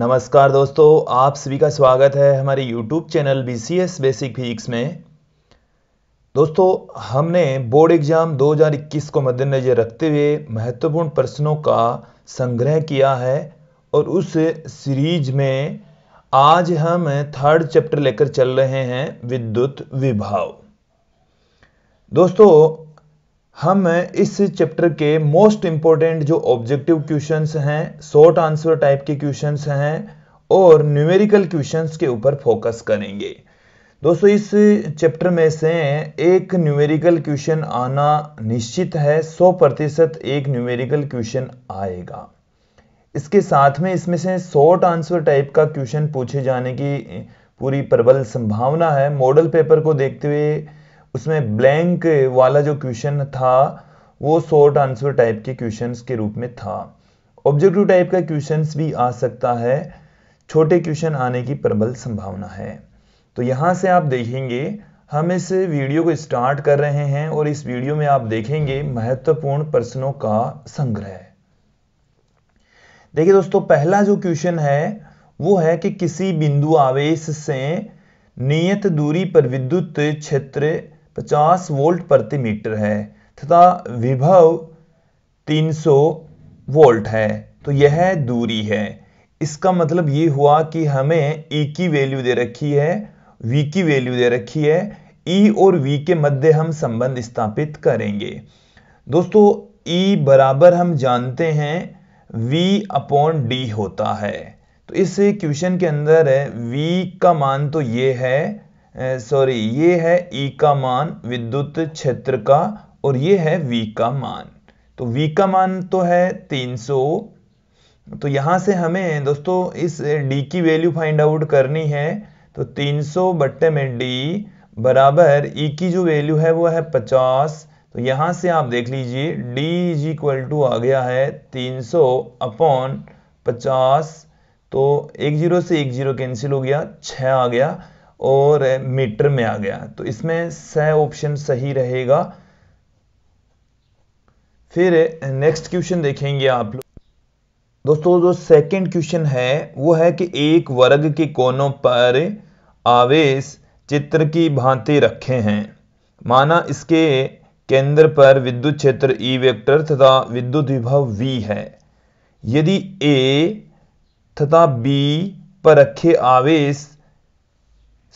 नमस्कार दोस्तों आप सभी का स्वागत है हमारे YouTube channel B C S basic physics में दोस्तों हमने बोर्ड एग्जाम 2021 को मद्देनज़र रखते हुए महत्वपूर्ण प्रश्नों का संग्रह किया है और उस सीरीज में आज हम थर्ड चैप्टर लेकर चल रहे हैं विद्युत विभाव दोस्तों हम इस चैप्टर के मोस्ट इंपॉर्टेंट जो ऑब्जेक्टिव क्वेश्चंस हैं शॉर्ट आंसर टाइप के क्वेश्चंस हैं और न्यूमेरिकल क्वेश्चंस के ऊपर फोकस करेंगे दोस्तों इस चैप्टर में से एक न्यूमेरिकल क्वेश्चन आना निश्चित है 100 प्रतिशत एक न्यूमेरिकल क्वेश्चन आएगा इसके साथ में इसमें से शॉर्ट आंसर टाइप का क्वेश्चन पूछे जाने की पूरी प्रबल संभावना है मॉडल पेपर को देखते हुए उसमें ब्लैंक वाला जो क्वेश्चन था वो शॉर्ट आंसर टाइप के क्वेश्चन के रूप में था ऑब्जेक्टिव टाइप का क्वेश्चन भी आ सकता है छोटे क्वेश्चन आने की प्रबल संभावना है तो यहां से आप देखेंगे हम इस वीडियो को स्टार्ट कर रहे हैं और इस वीडियो में आप देखेंगे महत्वपूर्ण प्रश्नों का संग्रह देखिए दोस्तों पहला जो क्वेश्चन है वो है कि किसी बिंदु आवेश से नियत दूरी पर विद्युत क्षेत्र 50 वोल्ट प्रति मीटर है तथा विभव 300 वोल्ट है तो यह दूरी है इसका मतलब ये हुआ कि हमें ई e की वैल्यू दे रखी है वी की वैल्यू दे रखी है ई e और वी के मध्य हम संबंध स्थापित करेंगे दोस्तों ई e बराबर हम जानते हैं v अपॉन डी होता है तो इस क्वेश्चन के अंदर v का मान तो ये है सॉरी ये है ई e का मान विद्युत क्षेत्र का और ये है वी का मान तो वी का मान तो है 300 तो यहां से हमें दोस्तों इस डी की वैल्यू फाइंड आउट करनी है तो 300 बट्टे में डी बराबर ई e की जो वैल्यू है वो है 50 तो यहां से आप देख लीजिए डी इज इक्वल टू आ गया है 300 अपॉन पचास तो एक जीरो से एक जीरो कैंसिल हो गया छ आ गया और मीटर में आ गया तो इसमें स ऑप्शन सही रहेगा फिर नेक्स्ट क्वेश्चन देखेंगे आप लोग दोस्तों जो सेकंड क्वेश्चन है वो है कि एक वर्ग के कोनों पर आवेश चित्र की भांति रखे हैं माना इसके केंद्र पर विद्युत क्षेत्र ई e वेक्टर तथा विद्युत विभव V है यदि A तथा B पर रखे आवेश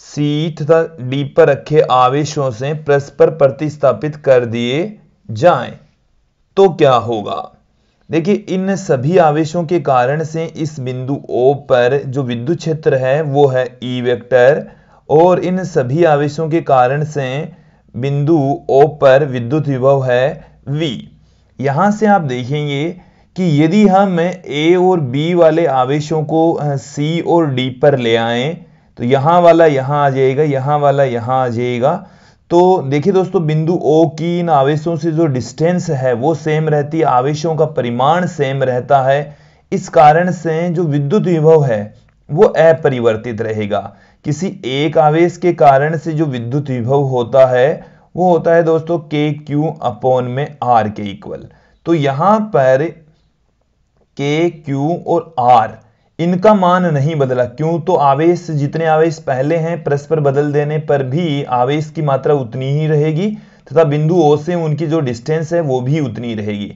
सी तथा डी पर रखे आवेशों से परस्पर प्रतिस्थापित कर दिए जाएं तो क्या होगा देखिए इन सभी आवेशों के कारण से इस बिंदु ओ पर जो विद्युत क्षेत्र है वो है ई e वेक्टर और इन सभी आवेशों के कारण से बिंदु ओ पर विद्युत विभव है वी यहां से आप देखेंगे कि यदि हम ए और बी वाले आवेशों को सी और डी पर ले आएं तो यहां वाला यहां आ जाएगा यहां वाला यहां आ जाएगा तो देखिए दोस्तों बिंदु ओ की इन आवेशों से जो डिस्टेंस है वो सेम रहती है आवेशों का परिमाण सेम रहता है इस कारण से जो विद्युत विभव है वो अपरिवर्तित रहेगा किसी एक आवेश के कारण से जो विद्युत विभव होता है वो होता है दोस्तों के क्यू अपोन में आर के इक्वल तो यहां पर के क्यू और आर इनका मान नहीं बदला क्यों तो आवेश जितने आवेश पहले हैं परस्पर बदल देने पर भी आवेश की मात्रा उतनी ही रहेगी तथा बिंदु ओ से उनकी जो डिस्टेंस है वो भी उतनी रहेगी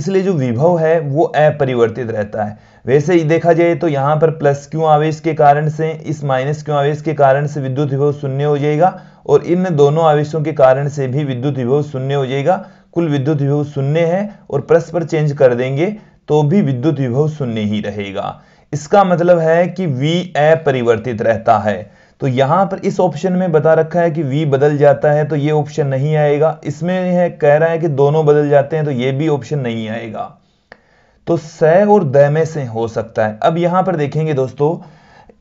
इसलिए जो विभव है वो अपरिवर्तित रहता है वैसे ही देखा जाए तो यहाँ पर प्लस क्यों आवेश के कारण से इस माइनस क्यों आवेश के कारण से विद्युत विभव शून्य हो जाएगा और इन दोनों आवेशों के कारण से भी विद्युत विभव शून्य हो जाएगा कुल विद्युत विभव शून्य है और परस्पर चेंज कर देंगे तो भी विद्युत विभव शून्य ही रहेगा इसका मतलब है कि वी परिवर्तित रहता है तो यहां पर इस ऑप्शन में बता रखा है कि वी बदल जाता है तो ये ऑप्शन नहीं आएगा इसमें है कह रहा है कि दोनों बदल जाते हैं तो ये भी ऑप्शन नहीं आएगा तो स और द में से हो सकता है अब यहां पर देखेंगे दोस्तों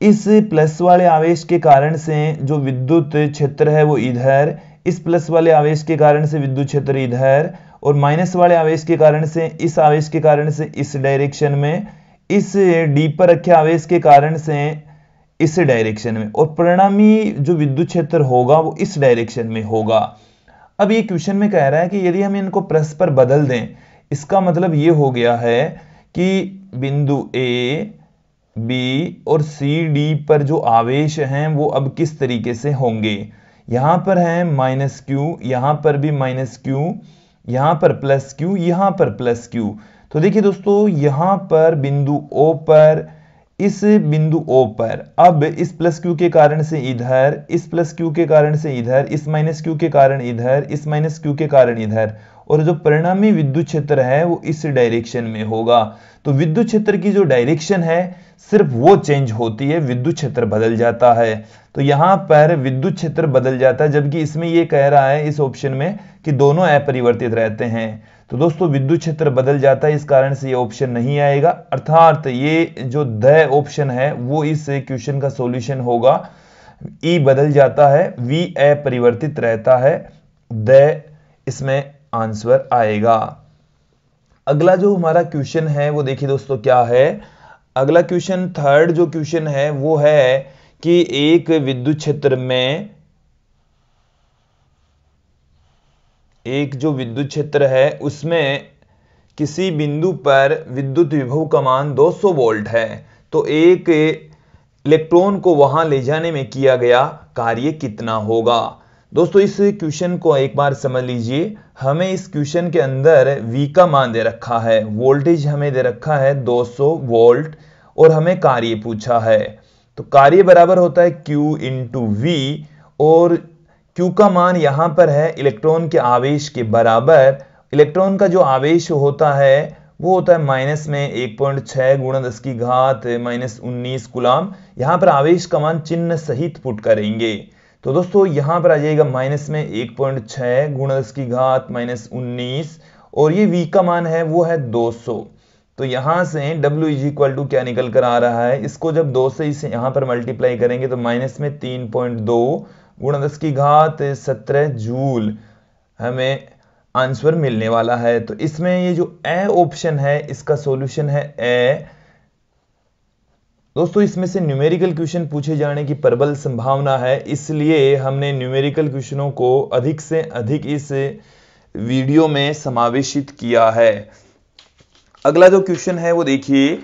इस प्लस वाले आवेश के कारण से जो विद्युत क्षेत्र है वो इधर इस प्लस वाले आवेश के कारण से विद्युत क्षेत्र इधर और माइनस वाले आवेश के कारण से इस आवेश के कारण से इस डायरेक्शन में इस डी पर रखे आवेश के कारण से इस डायरेक्शन में और परिणामी जो विद्युत क्षेत्र होगा वो इस डायरेक्शन में होगा अब ये क्वेश्चन में कह रहा है कि यदि हम इनको पर बदल दें इसका मतलब ये हो गया है कि बिंदु ए बी और सी डी पर जो आवेश हैं वो अब किस तरीके से होंगे यहां पर है माइनस क्यू यहां पर भी माइनस क्यू यहां पर प्लस क्यू यहां पर प्लस क्यू तो देखिए दोस्तों यहां पर बिंदु ओ पर इस बिंदु ओ पर अब इस प्लस क्यू के कारण से इधर इस प्लस क्यू के कारण से इधर इस माइनस क्यू के कारण इधर इस माइनस क्यू के कारण इधर और जो परिणामी विद्युत क्षेत्र है वो इस डायरेक्शन में होगा तो विद्युत क्षेत्र की जो डायरेक्शन है सिर्फ वो चेंज होती है विद्युत क्षेत्र बदल जाता है तो यहां पर विद्युत क्षेत्र बदल जाता है जबकि इसमें यह कह रहा है इस ऑप्शन में कि दोनों अपरिवर्तित रहते हैं तो दोस्तों विद्युत क्षेत्र बदल जाता है इस कारण से ये ऑप्शन नहीं आएगा अर्थात ये जो द ऑप्शन है वो इस क्वेश्चन का सॉल्यूशन होगा ई e बदल जाता है वी ए परिवर्तित रहता है द इसमें आंसर आएगा अगला जो हमारा क्वेश्चन है वो देखिए दोस्तों क्या है अगला क्वेश्चन थर्ड जो क्वेश्चन है वो है कि एक विद्युत क्षेत्र में एक जो विद्युत क्षेत्र है उसमें किसी बिंदु पर विद्युत विभव का मान 200 वोल्ट है तो एक इलेक्ट्रॉन को वहां ले जाने में किया गया कार्य कितना होगा दोस्तों इस क्वेश्चन को एक बार समझ लीजिए हमें इस क्वेश्चन के अंदर V का मान दे रखा है वोल्टेज हमें दे रखा है 200 वोल्ट और हमें कार्य पूछा है तो कार्य बराबर होता है Q इंटू वी और Q का मान यहां पर है इलेक्ट्रॉन के आवेश के बराबर इलेक्ट्रॉन का जो आवेश होता है वो होता है माइनस में एक पॉइंट छः दस की घात माइनस उन्नीस गुलाम यहां पर आवेश का मान चिन्ह सहित पुट करेंगे तो दोस्तों यहां पर आ जाएगा माइनस में एक पॉइंट छह गुण दस की घात माइनस उन्नीस और ये वी का मान है वो है 200 तो यहां से W इज इक्वल टू क्या निकल कर आ रहा है इसको जब दो से इसे यहां पर मल्टीप्लाई करेंगे तो माइनस में तीन पॉइंट दो गुण दस की घात सत्रह जूल हमें आंसर मिलने वाला है तो इसमें ये जो ए ऑप्शन है इसका सॉल्यूशन है ए दोस्तों इसमें से न्यूमेरिकल क्वेश्चन पूछे जाने की प्रबल संभावना है इसलिए हमने न्यूमेरिकल क्वेश्चनों को अधिक से अधिक इस वीडियो में समावेशित किया है अगला जो क्वेश्चन है वो देखिए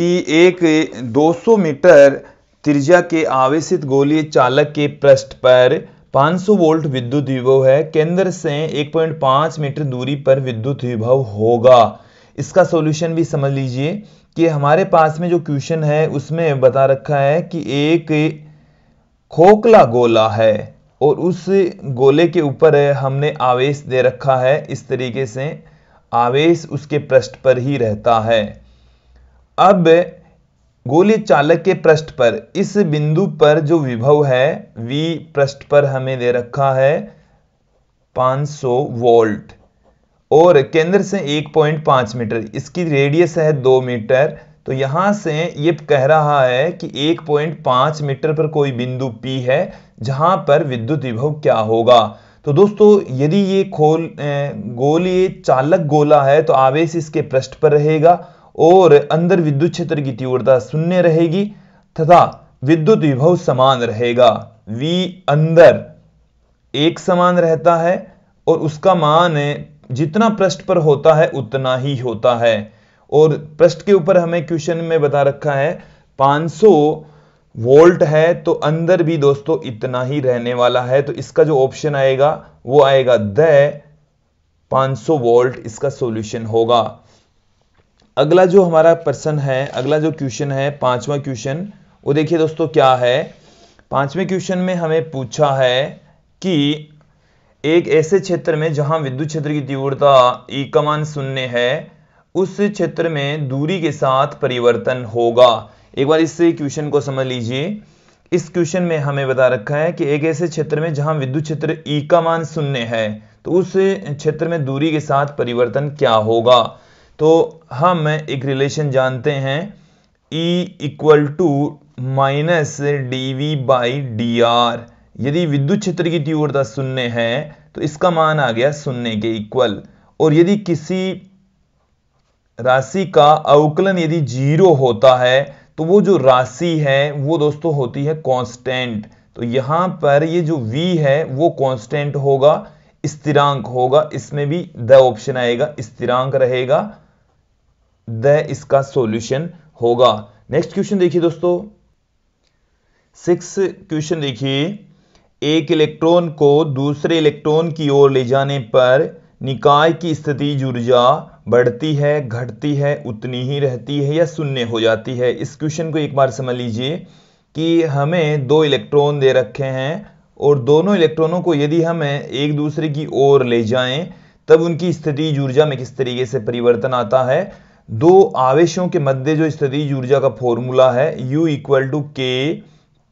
कि एक 200 मीटर त्रिज्या के आवेशित गोलीय चालक के पृष्ठ पर 500 वोल्ट विद्युत विभव है केंद्र से 1.5 मीटर दूरी पर विद्युत विभव होगा इसका सॉल्यूशन भी समझ लीजिए कि हमारे पास में जो क्वेश्चन है उसमें बता रखा है कि एक खोखला गोला है और उस गोले के ऊपर हमने आवेश दे रखा है इस तरीके से आवेश उसके पृष्ठ पर ही रहता है अब गोली चालक के पृष्ठ पर इस बिंदु पर जो विभव है वी पृष्ठ पर हमें दे रखा है 500 वोल्ट और केंद्र से 1.5 मीटर इसकी रेडियस है 2 मीटर तो यहां से ये कह रहा है कि 1.5 मीटर पर कोई बिंदु P है जहां पर विद्युत विभव क्या होगा तो दोस्तों यदि ये खोल गोल ये चालक गोला है तो आवेश इसके पृष्ठ पर रहेगा और अंदर विद्युत क्षेत्र की तीव्रता शून्य रहेगी तथा विद्युत विभव समान रहेगा V अंदर एक समान रहता है और उसका मान जितना पृष्ठ पर होता है उतना ही होता है और पृष्ठ के ऊपर हमें क्वेश्चन में बता रखा है 500 वोल्ट है तो अंदर भी दोस्तों इतना ही रहने वाला है तो इसका जो ऑप्शन आएगा वो आएगा द 500 वोल्ट इसका सॉल्यूशन होगा अगला जो हमारा पर्सन है अगला जो क्वेश्चन है पांचवा क्वेश्चन वो देखिए दोस्तों क्या है पांचवें क्वेश्चन में हमें पूछा है कि एक ऐसे क्षेत्र में जहां विद्युत क्षेत्र की तीव्रता एकमान मान शून्य है उस क्षेत्र में दूरी के साथ परिवर्तन होगा एक बार इस क्वेश्चन को समझ लीजिए इस क्वेश्चन में हमें बता रखा है कि एक ऐसे क्षेत्र में जहां विद्युत क्षेत्र ई का मान शून्य है तो उस क्षेत्र में दूरी के साथ परिवर्तन क्या होगा तो हम एक रिलेशन जानते हैं E equal to minus D V by D R यदि विद्युत क्षेत्र की तीव्रता शून्य है तो इसका मान आ गया शून्य के इक्वल और यदि किसी राशि का अवकलन यदि जीरो होता है तो वो जो राशि है वो दोस्तों होती है कांस्टेंट तो यहां पर ये जो v है वो कांस्टेंट होगा स्थिरांक होगा इसमें भी द ऑप्शन आएगा स्थिरांक रहेगा द इसका सॉल्यूशन होगा नेक्स्ट क्वेश्चन देखिए दोस्तों सिक्स क्वेश्चन देखिए एक इलेक्ट्रॉन को दूसरे इलेक्ट्रॉन की ओर ले जाने पर निकाय की स्थिति ऊर्जा बढ़ती है घटती है उतनी ही रहती है या शून्य हो जाती है इस क्वेश्चन को एक बार समझ लीजिए कि हमें दो इलेक्ट्रॉन दे रखे हैं और दोनों इलेक्ट्रॉनों को यदि हम एक दूसरे की ओर ले जाएं तब उनकी स्थिति ऊर्जा में किस तरीके से परिवर्तन आता है दो आवेशों के मध्य जो स्थिति ऊर्जा का फॉर्मूला है यू इक्वल टू के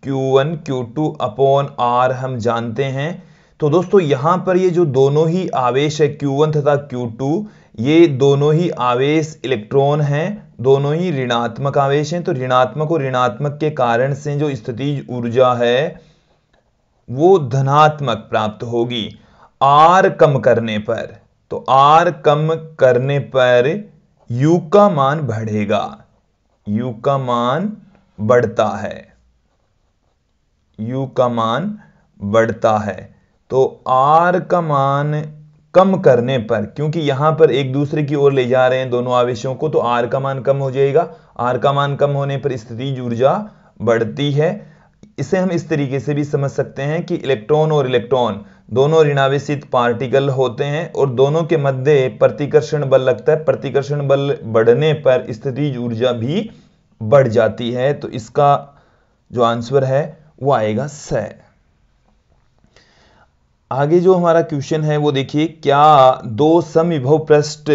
Q1 Q2 अपॉन R हम जानते हैं तो दोस्तों यहां पर ये जो दोनों ही आवेश है Q1 तथा Q2 ये दोनों ही आवेश इलेक्ट्रॉन हैं दोनों ही ऋणात्मक आवेश हैं तो ऋणात्मक और ऋणात्मक के कारण से जो स्थिति ऊर्जा है वो धनात्मक प्राप्त होगी आर कम करने पर तो आर कम करने पर यू का मान बढ़ेगा यू का मान बढ़ता है u का मान बढ़ता है तो आर का मान कम करने पर क्योंकि यहां पर एक दूसरे की ओर ले जा रहे हैं दोनों आवेशों को तो आर का मान कम हो जाएगा r का मान कम होने पर स्थिति ऊर्जा बढ़ती है इसे हम इस तरीके से भी समझ सकते हैं कि इलेक्ट्रॉन और इलेक्ट्रॉन दोनों ऋणावेशित पार्टिकल होते हैं और दोनों के मध्य प्रतिकर्षण बल लगता है प्रतिकर्षण बल बढ़ने पर स्थिति ऊर्जा भी बढ़ जाती है तो इसका जो आंसर है वो आएगा स आगे जो हमारा क्वेश्चन है वो देखिए क्या दो समिभव पृष्ठ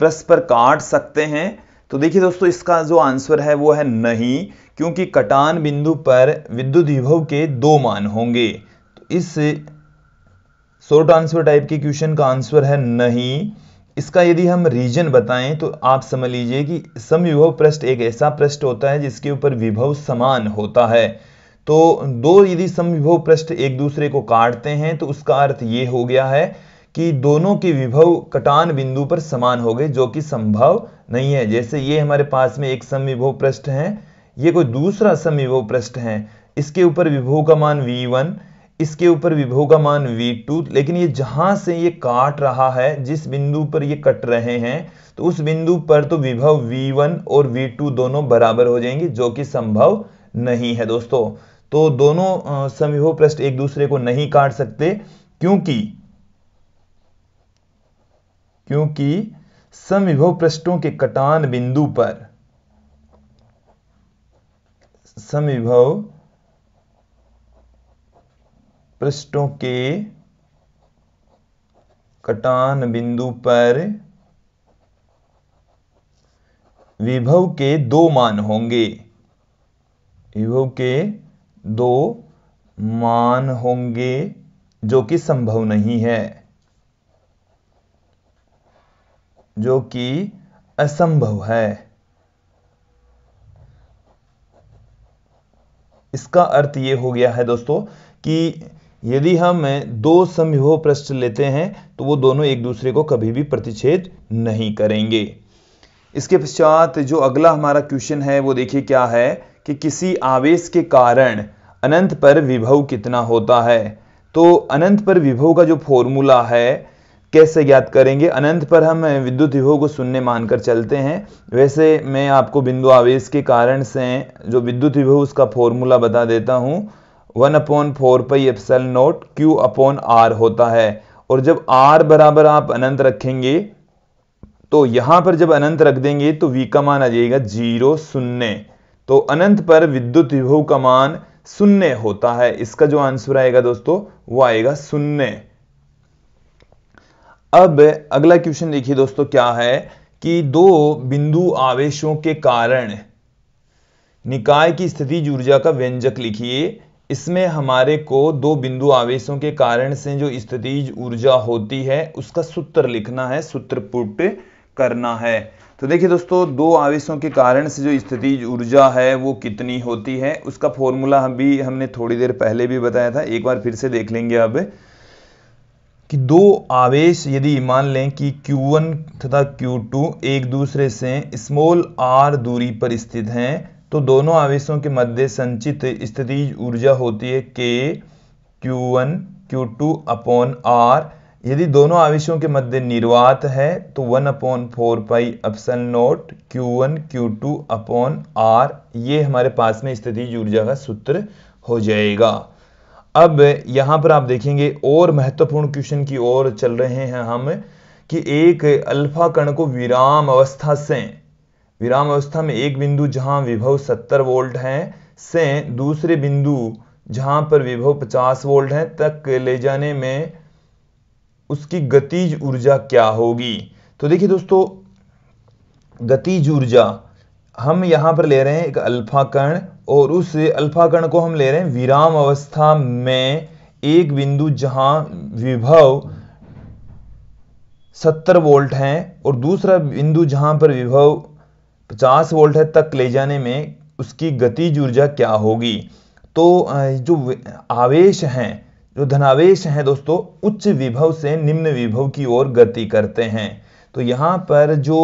पृष्ठ पर काट सकते हैं तो देखिए दोस्तों इसका जो आंसर है वो है नहीं क्योंकि कटान बिंदु पर विद्युत विभव के दो मान होंगे तो इस शॉर्ट आंसर टाइप के क्वेश्चन का आंसर है नहीं इसका यदि हम रीजन बताएं तो आप समझ लीजिए कि सम विभव पृष्ठ एक ऐसा पृष्ठ होता है जिसके ऊपर विभव समान होता है तो दो यदि समविभव पृष्ठ एक दूसरे को काटते हैं तो उसका अर्थ ये हो गया है कि दोनों के विभव कटान बिंदु पर समान हो गए जो कि संभव नहीं है जैसे ये हमारे पास में एक समविभव पृष्ठ है ये कोई दूसरा समविभव पृष्ठ है इसके ऊपर विभव का मान v1 इसके ऊपर विभव का मान v2 लेकिन ये जहां से ये काट रहा है जिस बिंदु पर ये कट रहे हैं तो उस बिंदु पर तो विभव v1 और v2 दोनों बराबर हो जाएंगे जो कि संभव नहीं है दोस्तों तो दोनों समूह पृष्ठ एक दूसरे को नहीं काट सकते क्योंकि क्योंकि समविभव पृष्ठों के कटान बिंदु पर समविभव पृष्ठों के कटान बिंदु पर विभव के दो मान होंगे विभव के दो मान होंगे जो कि संभव नहीं है जो कि असंभव है इसका अर्थ ये हो गया है दोस्तों कि यदि हम दो समूह प्रश्न लेते हैं तो वो दोनों एक दूसरे को कभी भी प्रतिच्छेद नहीं करेंगे इसके पश्चात जो अगला हमारा क्वेश्चन है वो देखिए क्या है कि किसी आवेश के कारण अनंत पर विभव कितना होता है तो अनंत पर विभव का जो फॉर्मूला है कैसे ज्ञात करेंगे अनंत पर हम विद्युत विभव को शून्य मानकर चलते हैं वैसे मैं आपको बिंदु आवेश के कारण से जो विद्युत विभव उसका फॉर्मूला बता देता हूँ one upon four pi epsilon naught Q upon R होता है और जब आर बराबर आप अनंत रखेंगे तो यहां पर जब अनंत रख देंगे तो वी का मान आ जाएगा जीरो शून्य तो अनंत पर विद्युत विभव का मान शून्य होता है इसका जो आंसर आएगा दोस्तों वो आएगा शून्य अब अगला क्वेश्चन देखिए दोस्तों क्या है कि दो बिंदु आवेशों के कारण निकाय की स्थिति ऊर्जा का व्यंजक लिखिए इसमें हमारे को दो बिंदु आवेशों के कारण से जो स्थितिज ऊर्जा होती है उसका सूत्र लिखना है सूत्र पुट करना है तो देखिए दोस्तों दो आवेशों के कारण से जो स्थिति ऊर्जा है वो कितनी होती है उसका फॉर्मूला हम भी हमने थोड़ी देर पहले भी बताया था एक बार फिर से देख लेंगे अब कि दो आवेश यदि मान लें कि Q1 तथा Q2 एक दूसरे से स्मॉल r दूरी पर स्थित हैं तो दोनों आवेशों के मध्य संचित स्थिति ऊर्जा होती है के Q1 Q2 अपॉन आर यदि दोनों आवेशों के मध्य निर्वात है तो one upon four pi epsilon naught Q one Q two upon R ये हमारे पास में स्थिति ऊर्जा का सूत्र हो जाएगा अब यहाँ पर आप देखेंगे और महत्वपूर्ण क्वेश्चन की ओर चल रहे हैं हम कि एक अल्फा कण को विराम अवस्था से विराम अवस्था में एक बिंदु जहां विभव 70 वोल्ट है से दूसरे बिंदु जहाँ पर विभव 50 वोल्ट है तक ले जाने में उसकी गतिज ऊर्जा क्या होगी तो देखिए दोस्तों गतिज ऊर्जा हम यहां पर ले रहे हैं एक अल्फा कण और उस अल्फा कण को हम ले रहे हैं विराम अवस्था में एक बिंदु जहां विभव 70 वोल्ट है और दूसरा बिंदु जहां पर विभव 50 वोल्ट है तक ले जाने में उसकी गतिज ऊर्जा क्या होगी तो जो आवेश हैं जो धनावेश हैं दोस्तों उच्च विभव से निम्न विभव की ओर गति करते हैं तो यहाँ पर जो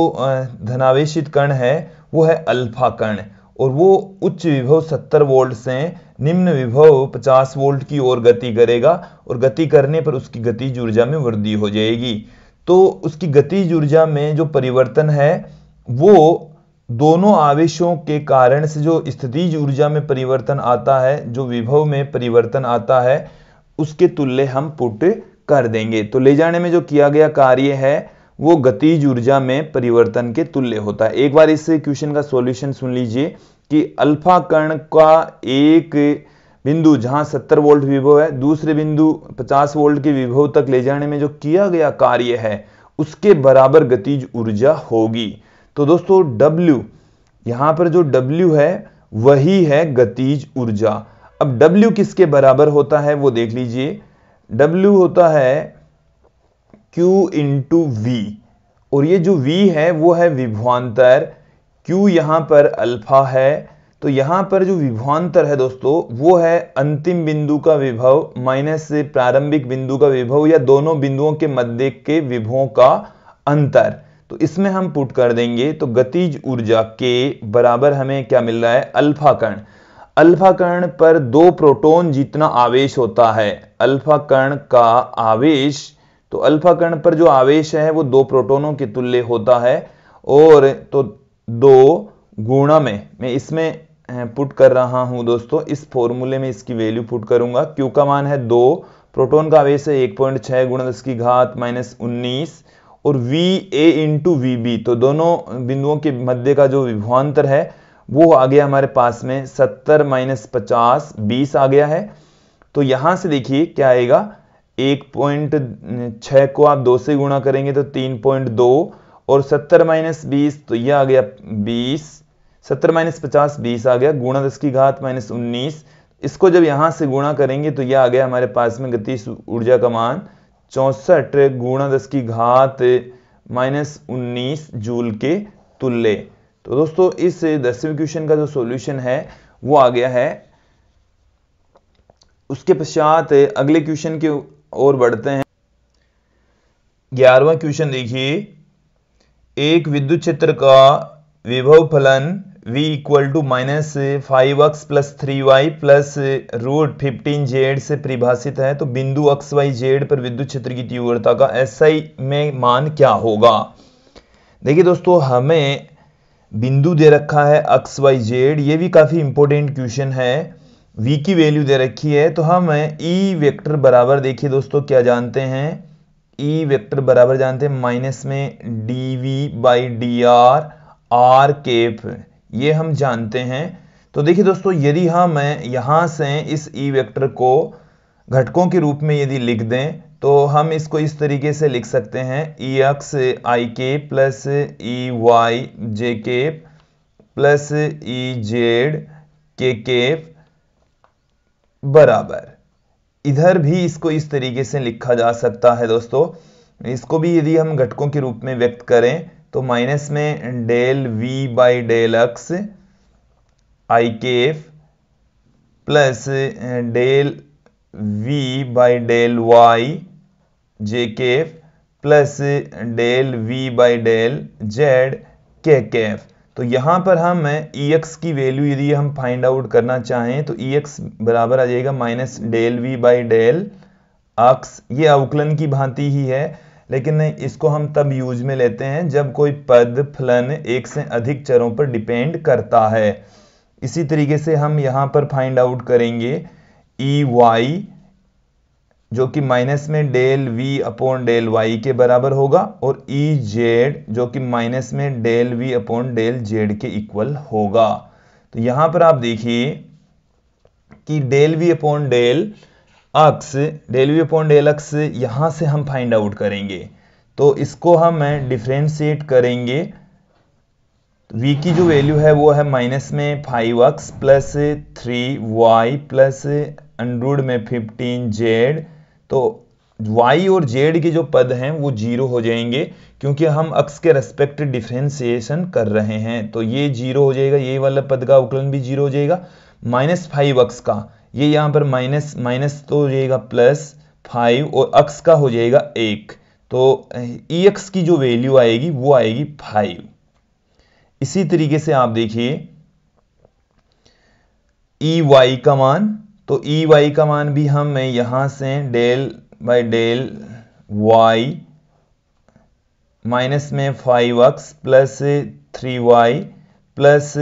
धनावेशित कण है वो है अल्फा कण और वो उच्च विभव 70 वोल्ट से निम्न विभव 50 वोल्ट की ओर गति करेगा और गति करने पर उसकी गति ऊर्जा में वृद्धि हो जाएगी तो उसकी गति ऊर्जा में जो परिवर्तन है वो दोनों आवेशों के कारण से जो स्थिति ऊर्जा में परिवर्तन आता है जो विभव में परिवर्तन आता है उसके तुल्य हम पुट कर देंगे तो ले जाने में जो किया गया कार्य है वो गतिज ऊर्जा में परिवर्तन के तुल्य होता है एक बार इस क्वेश्चन का सॉल्यूशन सुन लीजिए कि अल्फा कर्ण का एक बिंदु जहां 70 वोल्ट विभव है दूसरे बिंदु 50 वोल्ट के विभव तक ले जाने में जो किया गया कार्य है उसके बराबर गतिज ऊर्जा होगी तो दोस्तों W यहां पर जो W है वही है गतिज ऊर्जा अब W किसके बराबर होता है वो देख लीजिए W होता है Q इंटू वी और ये जो V है वो है विभ्वांतर Q यहां पर अल्फा है तो यहां पर जो विभवांतर है दोस्तों वो है अंतिम बिंदु का विभव माइनस से प्रारंभिक बिंदु का विभव या दोनों बिंदुओं के मध्य के विभवों का अंतर तो इसमें हम पुट कर देंगे तो गतिज ऊर्जा के बराबर हमें क्या मिल रहा है अल्फा कर्ण अल्फा कर्ण पर दो प्रोटॉन जितना आवेश होता है अल्फा कर्ण का आवेश तो अल्फा कर्ण पर जो आवेश है वो दो प्रोटॉनों के तुल्य होता है और तो दो गुणा में मैं इसमें पुट कर रहा हूं दोस्तों इस फॉर्मूले में इसकी वैल्यू पुट करूंगा क्यू का मान है दो प्रोटोन का आवेश है एक पॉइंट छह गुणा दस की घात माइनस उन्नीस और V A into V B तो दोनों बिंदुओं के मध्य का जो विभवांतर है वो आ गया हमारे पास में सत्तर माइनस पचास बीस आ गया है तो यहां से देखिए क्या आएगा एक पॉइंट को आप दो से गुणा करेंगे तो तीन पॉइंट दो और सत्तर माइनस बीस तो यह आ गया बीस सत्तर माइनस पचास बीस आ गया गुणा दस की घात माइनस उन्नीस इसको जब यहाँ से गुणा करेंगे तो यह आ गया हमारे पास में गति ऊर्जा का मान चौसठ गुणा दस की घात माइनस उन्नीस जूल के तुल्य तो दोस्तों इस दसवें क्वेश्चन का जो सॉल्यूशन है वो आ गया है उसके पश्चात अगले क्वेश्चन के ओर बढ़ते हैं ग्यारहवा क्वेश्चन देखिए एक विद्युत क्षेत्र का विभव फलन v equal to minus five X plus three Y plus root fifteen Z से परिभाषित है तो बिंदु एक्स वाई जेड पर विद्युत क्षेत्र की तीव्रता का एसआई में मान क्या होगा देखिए दोस्तों हमें बिंदु दे रखा है अक्स वाई जेड ये भी काफ़ी इंपॉर्टेंट क्वेश्चन है वी की वैल्यू दे रखी है तो हम ई e वेक्टर बराबर देखिए दोस्तों क्या जानते हैं ई e वेक्टर बराबर जानते हैं माइनस में D V by D R R cap ये हम जानते हैं तो देखिए दोस्तों यदि हम यहां से इस ई e वेक्टर को घटकों के रूप में यदि लिख दें तो हम इसको इस तरीके से लिख सकते हैं ई एक्स आई के प्लस ई वाई जे के प्लस ई जेड के के बराबर इधर भी इसको इस तरीके से लिखा जा सकता है दोस्तों इसको भी यदि हम घटकों के रूप में व्यक्त करें तो माइनस में del V by del X I के plus del v by del y jkf plus del v by del Z K cap तो यहां पर हम ई एक्स की वैल्यू यदि हम फाइंड आउट करना चाहें तो ई एक्स बराबर आ जाएगा minus del V by del X ये अवकलन की भांति ही है लेकिन इसको हम तब यूज में लेते हैं जब कोई पद फलन एक से अधिक चरों पर डिपेंड करता है इसी तरीके से हम यहां पर फाइंड आउट करेंगे ई e वाई जो कि माइनस में del V upon del Y के बराबर होगा और ई e जेड जो कि माइनस में del V upon del Z के इक्वल होगा तो यहां पर आप देखिए कि del V upon del X del V upon del X यहां से हम फाइंड आउट करेंगे तो इसको हम डिफ्रेंशिएट करेंगे v की जो वैल्यू है वो है माइनस में five X plus three Y plus under root में फिफ्टीन जेड तो y और z के जो पद हैं वो जीरो हो जाएंगे क्योंकि हम अक्स के रेस्पेक्ट डिफ्रेंसिएशन कर रहे हैं तो ये जीरो हो जाएगा ये वाला पद का उकलन भी जीरो हो जाएगा माइनस फाइव अक्स का ये यहाँ पर माइनस माइनस तो हो जाएगा प्लस फाइव और अक्स का हो जाएगा एक तो ई एक्स e की जो वैल्यू आएगी वो आएगी फाइव इसी तरीके से आप देखिए ई e वाई का मान तो ई e वाई का मान भी हमें यहां से del by del Y minus में five X plus three Y plus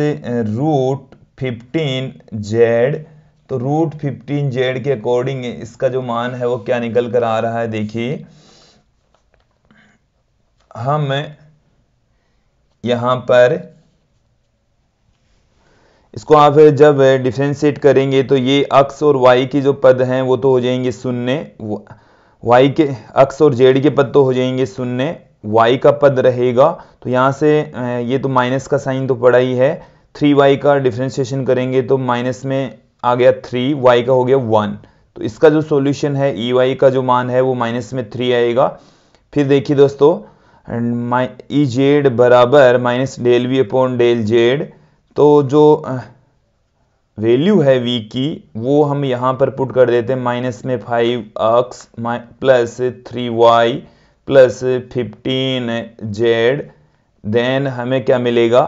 root fifteen Z तो रूट फिफ्टीन जेड के अकॉर्डिंग इसका जो मान है वो क्या निकल कर आ रहा है देखिए हम यहां पर इसको आप जब डिफ्रेंशिएट करेंगे तो ये अक्स और वाई के जो पद हैं वो तो हो जाएंगे शून्य वाई के अक्स और जेड के पद तो हो जाएंगे शून्य वाई का पद रहेगा तो यहाँ से ये तो माइनस का साइन तो पड़ा ही है थ्री वाई का डिफ्रेंशिएशन करेंगे तो माइनस में आ गया थ्री वाई का हो गया वन तो इसका जो सॉल्यूशन है ई वाई का जो मान है वो माइनस में थ्री आएगा फिर देखिए दोस्तों ई जेड e बराबर minus del V upon del Z तो जो वैल्यू है वी की वो हम यहाँ पर पुट कर देते हैं माइनस में five X plus three Y plus fifteen Z then हमें क्या मिलेगा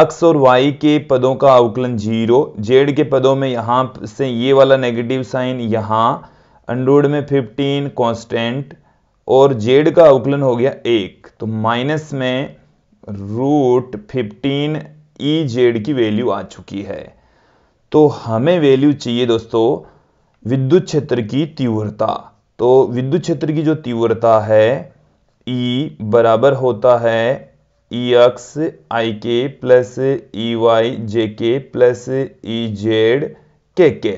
एक्स और वाई के पदों का अवकलन जीरो जेड के पदों में यहाँ से ये वाला नेगेटिव साइन यहाँ अंडरूड में फिफ्टीन कांस्टेंट और जेड का अवकलन हो गया एक तो माइनस में root fifteen E e Z की वैल्यू आ चुकी है तो हमें वैल्यू चाहिए दोस्तों विद्युत क्षेत्र की तीव्रता तो विद्युत क्षेत्र की जो तीव्रता है ई e बराबर होता है ई एक्स आई के प्लस ई वाई जे के प्लस ई जेड के के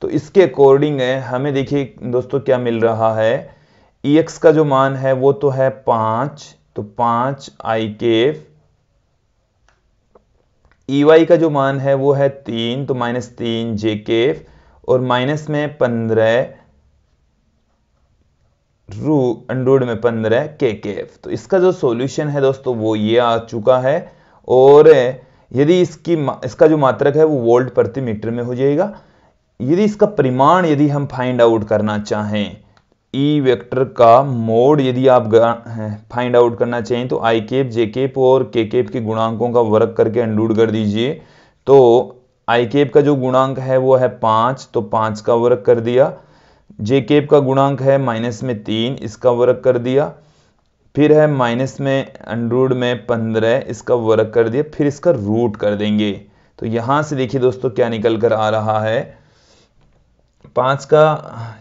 तो इसके अकॉर्डिंग है हमें देखिए दोस्तों क्या मिल रहा है ई e एक्स का जो मान है वो तो है पांच तो पांच आई के ई का जो मान है वो है तीन तो माइनस तीन जे के एफ और माइनस में पंद्रह रू अंडरूड में पंद्रह के के एफ तो इसका जो सॉल्यूशन है दोस्तों वो ये आ चुका है और यदि इसकी इसका जो मात्रक है वो वोल्ट प्रति मीटर में हो जाएगा यदि इसका परिमाण यदि हम फाइंड आउट करना चाहें ई e वेक्टर का मोड यदि आप फाइंड आउट करना चाहें तो आई केप जे केप और के केप के गुणांकों का वर्क करके अनलूड कर दीजिए तो आई केप का जो गुणांक है वो है पांच तो पांच का वर्क कर दिया जे केप का गुणांक है माइनस में तीन इसका वर्क कर दिया फिर है माइनस में अनरूड में पंद्रह इसका वर्क कर दिया फिर इसका रूट कर देंगे तो यहां से देखिए दोस्तों क्या निकल कर आ रहा है पाँच का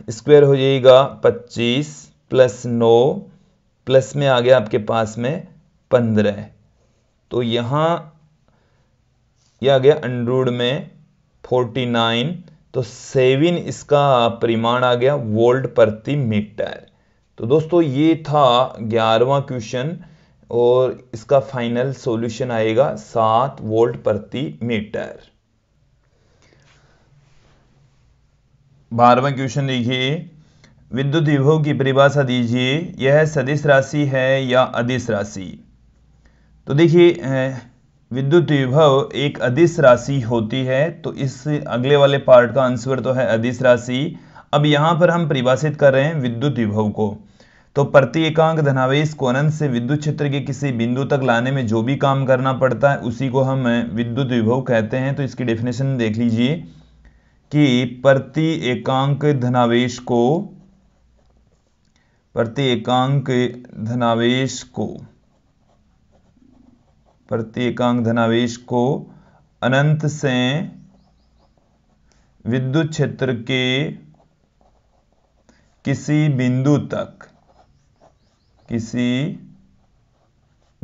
स्क्वायर हो जाएगा पच्चीस प्लस नौ प्लस में आ गया आपके पास में पंद्रह तो यहाँ ये यह आ गया अंडरूड में फोर्टी नाइन तो सेविन इसका परिमाण आ गया वोल्ट प्रति मीटर तो दोस्तों ये था ग्यारहवा क्वेश्चन और इसका फाइनल सॉल्यूशन आएगा सात वोल्ट प्रति मीटर बारहवा क्वेश्चन देखिए विद्युत विभव की परिभाषा दीजिए यह सदिश राशि है या अधिस राशि तो देखिए विद्युत विभव एक अधिस राशि होती है तो इस अगले वाले पार्ट का आंसर तो है अधिस राशि अब यहाँ पर हम परिभाषित कर रहे हैं विद्युत विभव को तो प्रति एकांक धनावेश अनंत से विद्युत क्षेत्र के किसी बिंदु तक लाने में जो भी काम करना पड़ता है उसी को हम विद्युत विभव कहते हैं तो इसकी डेफिनेशन देख लीजिए कि प्रति एकांक धनावेश को प्रति एकांक धनावेश को प्रति एकांक धनावेश को अनंत से विद्युत क्षेत्र के किसी बिंदु तक किसी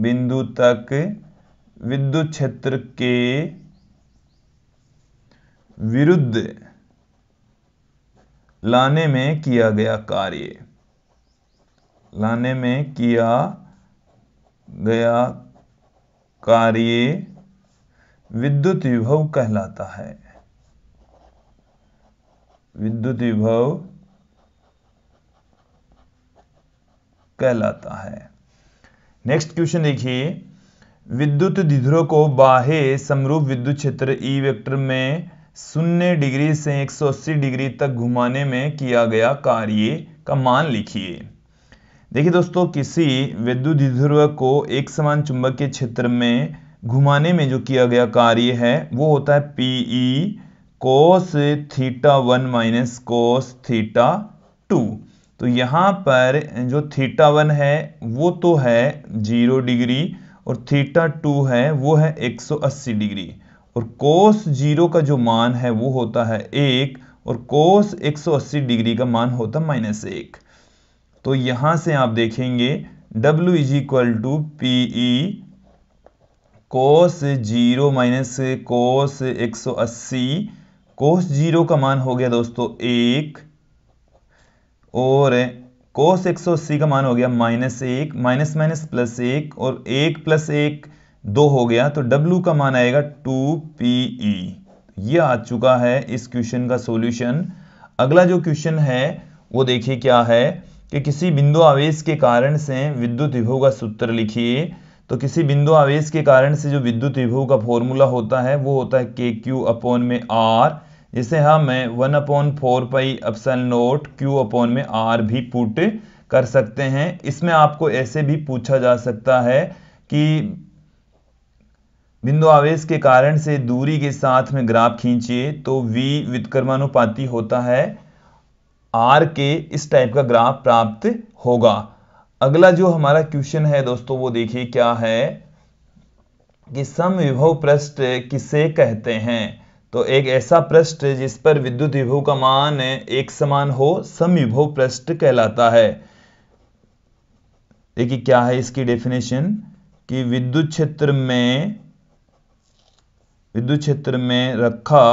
बिंदु तक विद्युत क्षेत्र के विरुद्ध लाने में किया गया कार्य लाने में किया गया कार्य विद्युत विभव कहलाता है विद्युत विभव कहलाता है नेक्स्ट क्वेश्चन देखिए विद्युत दिध्रो को बाहे समरूप विद्युत क्षेत्र ई e वेक्टर में शून्य डिग्री से 180 डिग्री तक घुमाने में किया गया कार्य का मान लिखिए देखिए दोस्तों किसी विद्युत ध्रुव को एक समान चुंबक के क्षेत्र में घुमाने में जो किया गया कार्य है वो होता है P E cos theta one minus cos theta two तो यहाँ पर जो थीटा वन है वो तो है जीरो डिग्री और थीटा टू है वो है 180 डिग्री और कोस जीरो का जो मान है वो होता है एक और कोस 180 डिग्री का मान होता है माइनस एक तो यहां से आप देखेंगे W is equal to P E cos zero minus cos 180 cos zero का मान हो गया दोस्तों एक और कोस 180 का मान हो गया माइनस एक माइनस माइनस प्लस एक और एक प्लस एक दो हो गया तो W का मान आएगा टू पी ई e। ये आ चुका है इस क्वेश्चन का सॉल्यूशन अगला जो क्वेश्चन है वो देखिए क्या है कि किसी बिंदु आवेश के कारण से विद्युत विभव का सूत्र लिखिए तो किसी बिंदु आवेश के कारण से जो विद्युत विभव का फॉर्मूला होता है वो होता है के क्यू अपॉन में आर जिसे हम one upon four pi epsilon naught Q upon में आर भी पुट कर सकते हैं इसमें आपको ऐसे भी पूछा जा सकता है कि बिंदु आवेश के कारण से दूरी के साथ में ग्राफ खींचिए तो v व्युत्क्रमानुपाती होता है r के इस टाइप का ग्राफ प्राप्त होगा अगला जो हमारा क्वेश्चन है दोस्तों वो देखिए क्या है कि सम विभव पृष्ठ किसे कहते हैं तो एक ऐसा पृष्ठ जिस पर विद्युत विभव का मान एक समान हो सम विभव पृष्ठ कहलाता है देखिए क्या है इसकी डेफिनेशन कि विद्युत क्षेत्र में विद्युत क्षेत्र में रखा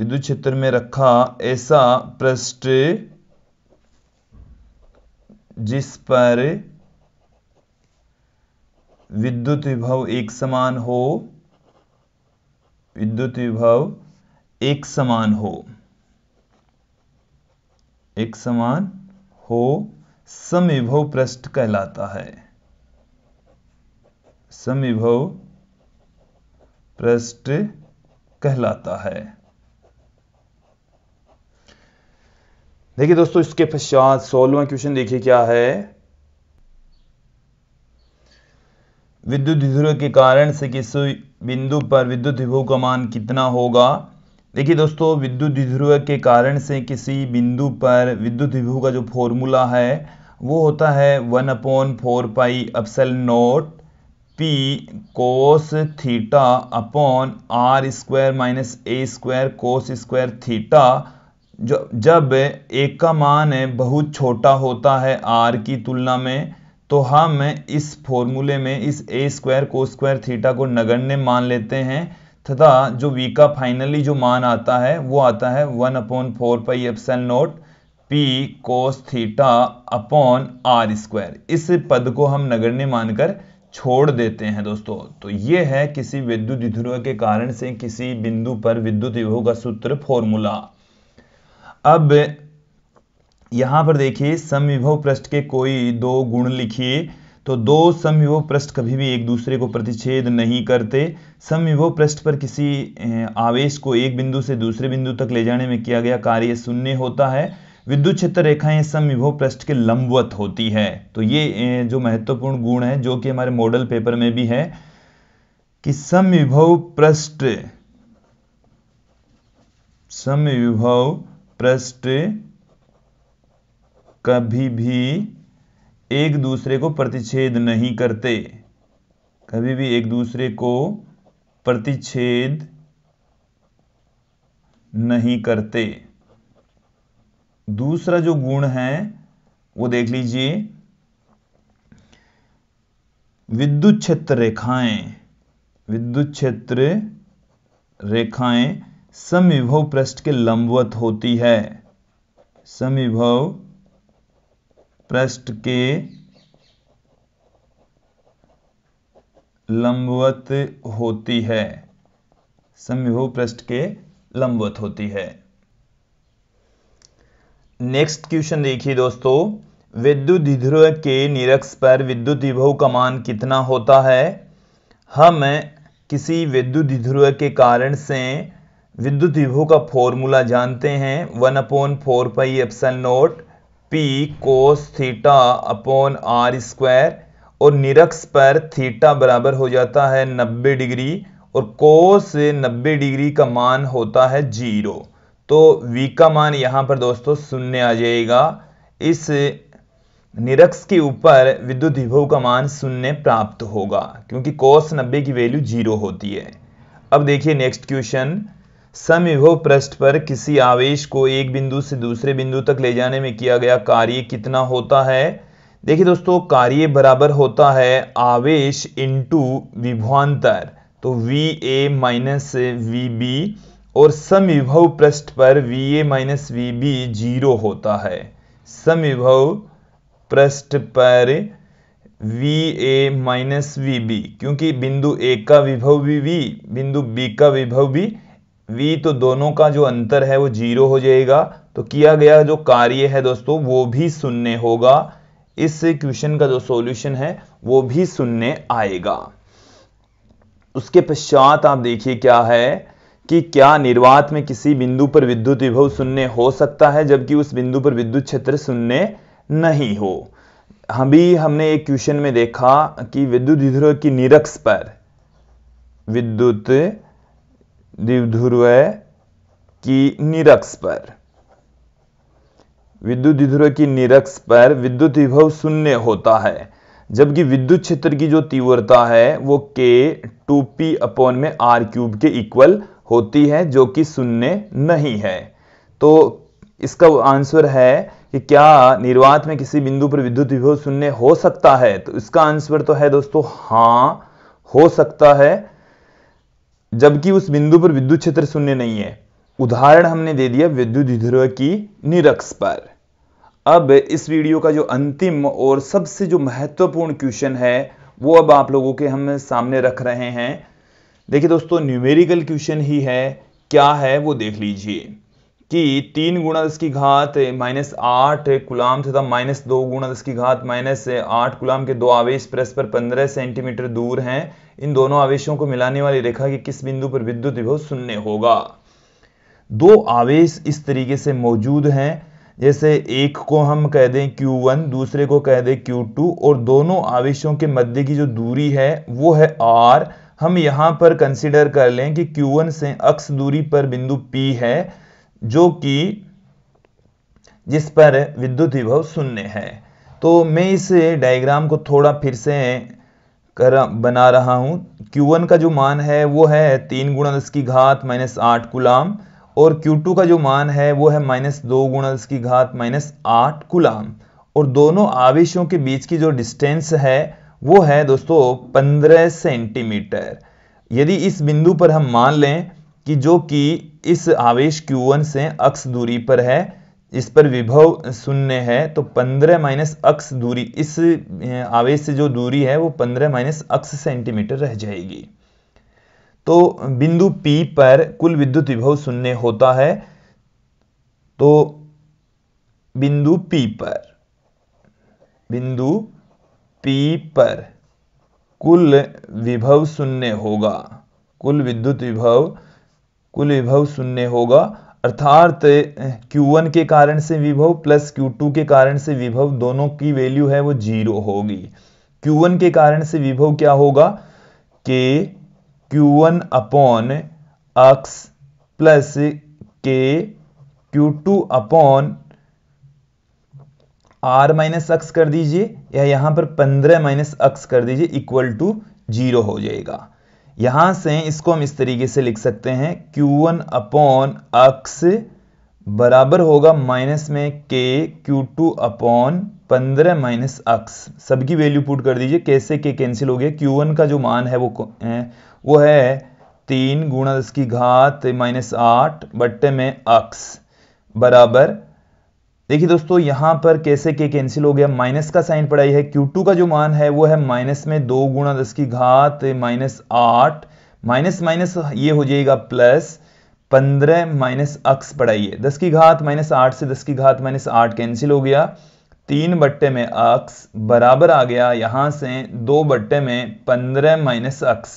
विद्युत क्षेत्र में रखा ऐसा पृष्ठ जिस पर विद्युत विभव एक समान हो विद्युत विभव एक समान हो एक समान हो समविभव पृष्ठ कहलाता है समिभव पृष्ठ कहलाता है देखिए दोस्तों इसके पश्चात सोलवा क्वेश्चन देखिए क्या है विद्युत विध्रुव के कारण से किस बिंदु पर विद्युत विभव का मान कितना होगा देखिए दोस्तों विद्युत विध्रुव के कारण से किसी बिंदु पर विद्युत विभव का जो फॉर्मूला है वो होता है one upon four pi epsilon naught P cos theta upon R square minus A square cos square theta जो जब एक का मान है बहुत छोटा होता है आर की तुलना में तो हम इस फॉर्मूले में इस A square cos square theta को नगण्य मान लेते हैं तथा जो वी का फाइनली जो मान आता है वो आता है one upon four pi epsilon naught P cos theta upon R square इस पद को हम नगण्य मानकर छोड़ देते हैं दोस्तों तो ये है किसी विद्युत ध्रुव के कारण से किसी बिंदु पर विद्युत विभव का सूत्र फॉर्मूला अब यहां पर देखिए समविभव पृष्ठ के कोई दो गुण लिखिए तो दो समविभव पृष्ठ कभी भी एक दूसरे को प्रतिच्छेद नहीं करते समविभव पृष्ठ पर किसी आवेश को एक बिंदु से दूसरे बिंदु तक ले जाने में किया गया कार्य शून्य होता है विद्युत क्षेत्र रेखाएं इस समय विभव पृष्ठ के लंबवत होती है तो ये जो महत्वपूर्ण गुण है जो कि हमारे मॉडल पेपर में भी है कि सम विभव पृष्ठ सम विभव पृष्ठ कभी भी एक दूसरे को प्रतिच्छेद नहीं करते कभी भी एक दूसरे को प्रतिच्छेद नहीं करते दूसरा जो गुण है वो देख लीजिए विद्युत क्षेत्र रेखाएं विद्युत क्षेत्र रेखाएं समविभव पृष्ठ के लंबवत होती है समविभव पृष्ठ के लंबवत होती है समविभव पृष्ठ के लंबवत होती है नेक्स्ट क्वेश्चन देखिए दोस्तों विद्युत ध्रुव के निरक्ष पर विद्युत विभव का मान कितना होता है हम किसी विद्युत ध्रुव के कारण से विद्युत विभव का फॉर्मूला जानते हैं one upon four pi epsilon naught P cos theta upon R square और निरक्ष पर थीटा बराबर हो जाता है 90 डिग्री और कोस 90 डिग्री का मान होता है जीरो तो v का मान यहां पर दोस्तों शून्य आ जाएगा इस निरक्ष के ऊपर विद्युत विभव का मान शून्य प्राप्त होगा क्योंकि cos 90 की वैल्यू जीरो होती है अब देखिए नेक्स्ट क्वेश्चन समविभव पृष्ठ पर किसी आवेश को एक बिंदु से दूसरे बिंदु तक ले जाने में किया गया कार्य कितना होता है देखिए दोस्तों कार्य बराबर होता है आवेश इंटू विभवान्तर तो V A minus V B और समिभव पृष्ठ पर V A minus V B zero होता है विभव पृष्ठ पर V A minus V B क्योंकि बिंदु ए का विभव भी वी बिंदु बी का विभव भी वी तो दोनों का जो अंतर है वो जीरो हो जाएगा तो किया गया जो कार्य है दोस्तों वो भी शून्य होगा इस क्वेश्चन का जो सॉल्यूशन है वो भी शून्य आएगा उसके पश्चात आप देखिए क्या है कि क्या निर्वात में किसी बिंदु पर विद्युत विभव शून्य हो सकता है जबकि उस बिंदु पर विद्युत क्षेत्र शून्य नहीं हो हाँ भी हमने एक क्वेश्चन में देखा कि विद्युत विध्रुव की निरक्ष पर विद्युत विध्रुव की निरक्ष पर विद्युत विध्रुव की निरक्ष पर विद्युत विभव शून्य होता है जबकि विद्युत क्षेत्र की जो तीव्रता है वो के टू पी अपॉन में आर क्यूब के इक्वल होती है जो कि शून्य नहीं है तो इसका आंसर है कि क्या निर्वात में किसी बिंदु पर विद्युत विभव शून्य हो सकता है तो इसका आंसर तो है दोस्तों हां हो सकता है जबकि उस बिंदु पर विद्युत क्षेत्र शून्य नहीं है उदाहरण हमने दे दिया विद्युत ध्रुव की निरक्ष पर अब इस वीडियो का जो अंतिम और सबसे जो महत्वपूर्ण क्वेश्चन है वो अब आप लोगों के हम सामने रख रहे हैं देखिए दोस्तों न्यूमेरिकल क्वेश्चन ही है क्या है वो देख लीजिए कि तीन गुणा दस की घात माइनस आठ गुलाम तथा माइनस दो गुणा दस की घात माइनस आठ गुलाम के दो आवेश परस्पर पंद्रह सेंटीमीटर दूर हैं इन दोनों आवेशों को मिलाने वाली रेखा के किस बिंदु पर विद्युत विभव शून्य होगा दो आवेश इस तरीके से मौजूद हैं जैसे एक को हम कह दें Q1 दूसरे को कह दें Q2 और दोनों आवेशों के मध्य की जो दूरी है वो है R हम यहाँ पर कंसिडर कर लें कि Q1 से अक्ष दूरी पर बिंदु P है जो कि जिस पर विद्युत विभव शून्य है तो मैं इस डायग्राम को थोड़ा फिर से कर बना रहा हूँ Q1 का जो मान है वो है तीन गुणा दस की घात माइनस आठ गुलाम और Q2 का जो मान है वो है माइनस दो गुणा इसकी घात माइनस आठ कुलाम और दोनों आवेशों के बीच की जो डिस्टेंस है वो है दोस्तों पंद्रह सेंटीमीटर यदि इस बिंदु पर हम मान लें कि जो कि इस आवेश Q1 से अक्स दूरी पर है इस पर विभव शून्य है तो 15 माइनस अक्स दूरी इस आवेश से जो दूरी है वो 15 माइनस अक्स सेंटीमीटर रह जाएगी तो बिंदु P पर कुल विद्युत विभव शून्य होता है तो बिंदु P पर बिंदु P पर कुल विभव शून्य होगा कुल विद्युत विभव कुल विभव शून्य होगा अर्थात Q1 के कारण से विभव प्लस Q2 के कारण से विभव दोनों की वैल्यू है वो जीरो होगी Q1 के कारण से विभव क्या होगा K Q one upon X plus K Q two upon R minus X कर दीजिए या यहां पर पंद्रह माइनस अक्स कर दीजिए इक्वल टू जीरो हो जाएगा यहां से इसको हम इस तरीके से लिख सकते हैं क्यू वन अपॉन अक्स बराबर होगा माइनस में के क्यू टू अपॉन पंद्रह माइनस अक्स सबकी वैल्यू पुट कर दीजिए कैसे के कैंसिल हो गया क्यू वन का जो मान है वो है, वो है तीन गुणा दस की घात माइनस आठ बट्टे में अक्स बराबर देखिए दोस्तों यहां पर कैसे के कैंसिल हो गया माइनस का साइन पड़ा है क्यू टू का जो मान है वो है माइनस में दो गुणा दस की घात माइनस आठ माइनस माइनस ये हो जाएगा प्लस पंद्रह माइनस अक्स पढ़ाइए दस की घात माइनस आठ से दस की घात माइनस आठ कैंसिल हो गया तीन बट्टे में अक्स बराबर आ गया यहाँ से दो बट्टे में पंद्रह माइनस अक्स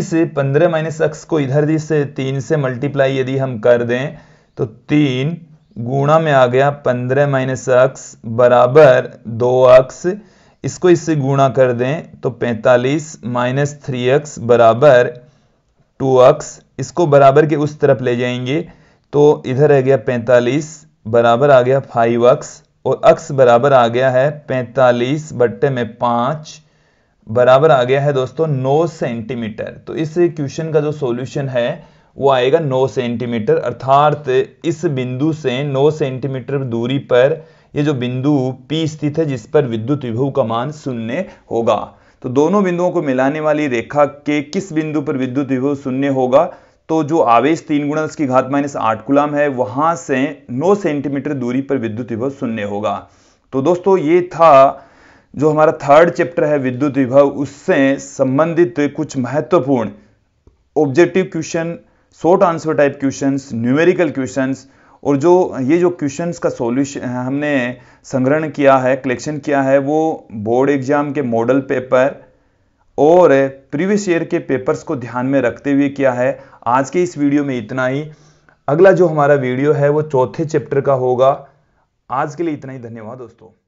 इस पंद्रह माइनस अक्स को इधर से तीन से मल्टीप्लाई यदि हम कर दें तो तीन गुणा में आ गया पंद्रह माइनस अक्स बराबर दो अक्स इसको इससे गुणा कर दें तो पैंतालीस माइनस थ्री अक्स बराबर टू अक्स इसको बराबर के उस तरफ ले जाएंगे तो इधर रह गया पैंतालीस बराबर आ गया फाइव अक्स और अक्स बराबर आ गया है पैंतालीस बट्टे में पांच बराबर आ गया है दोस्तों नौ सेंटीमीटर तो इस क्वेश्चन का जो सॉल्यूशन है वो आएगा 9 सेंटीमीटर अर्थात इस बिंदु से 9 सेंटीमीटर दूरी पर ये जो बिंदु P स्थित है जिस पर विद्युत विभव का मान शून्य होगा तो दोनों बिंदुओं को मिलाने वाली रेखा के किस बिंदु पर विद्युत विभव शून्य होगा तो जो आवेश तीन गुणा उसकी घात माइनस आठ कुलाम है वहां से नौ सेंटीमीटर दूरी पर विद्युत विभव शून्य होगा तो दोस्तों ये था जो हमारा थर्ड चैप्टर है विद्युत विभव उससे संबंधित कुछ महत्वपूर्ण objective question short answer type question numerical question और जो ये जो क्वेश्चन का सोल्यूशन हमने संग्रहण किया है कलेक्शन किया है वो बोर्ड एग्जाम के मॉडल पेपर और प्रीवियस ईयर के पेपर्स को ध्यान में रखते हुए क्या है आज के इस वीडियो में इतना ही अगला जो हमारा वीडियो है वो चौथे चैप्टर का होगा आज के लिए इतना ही धन्यवाद दोस्तों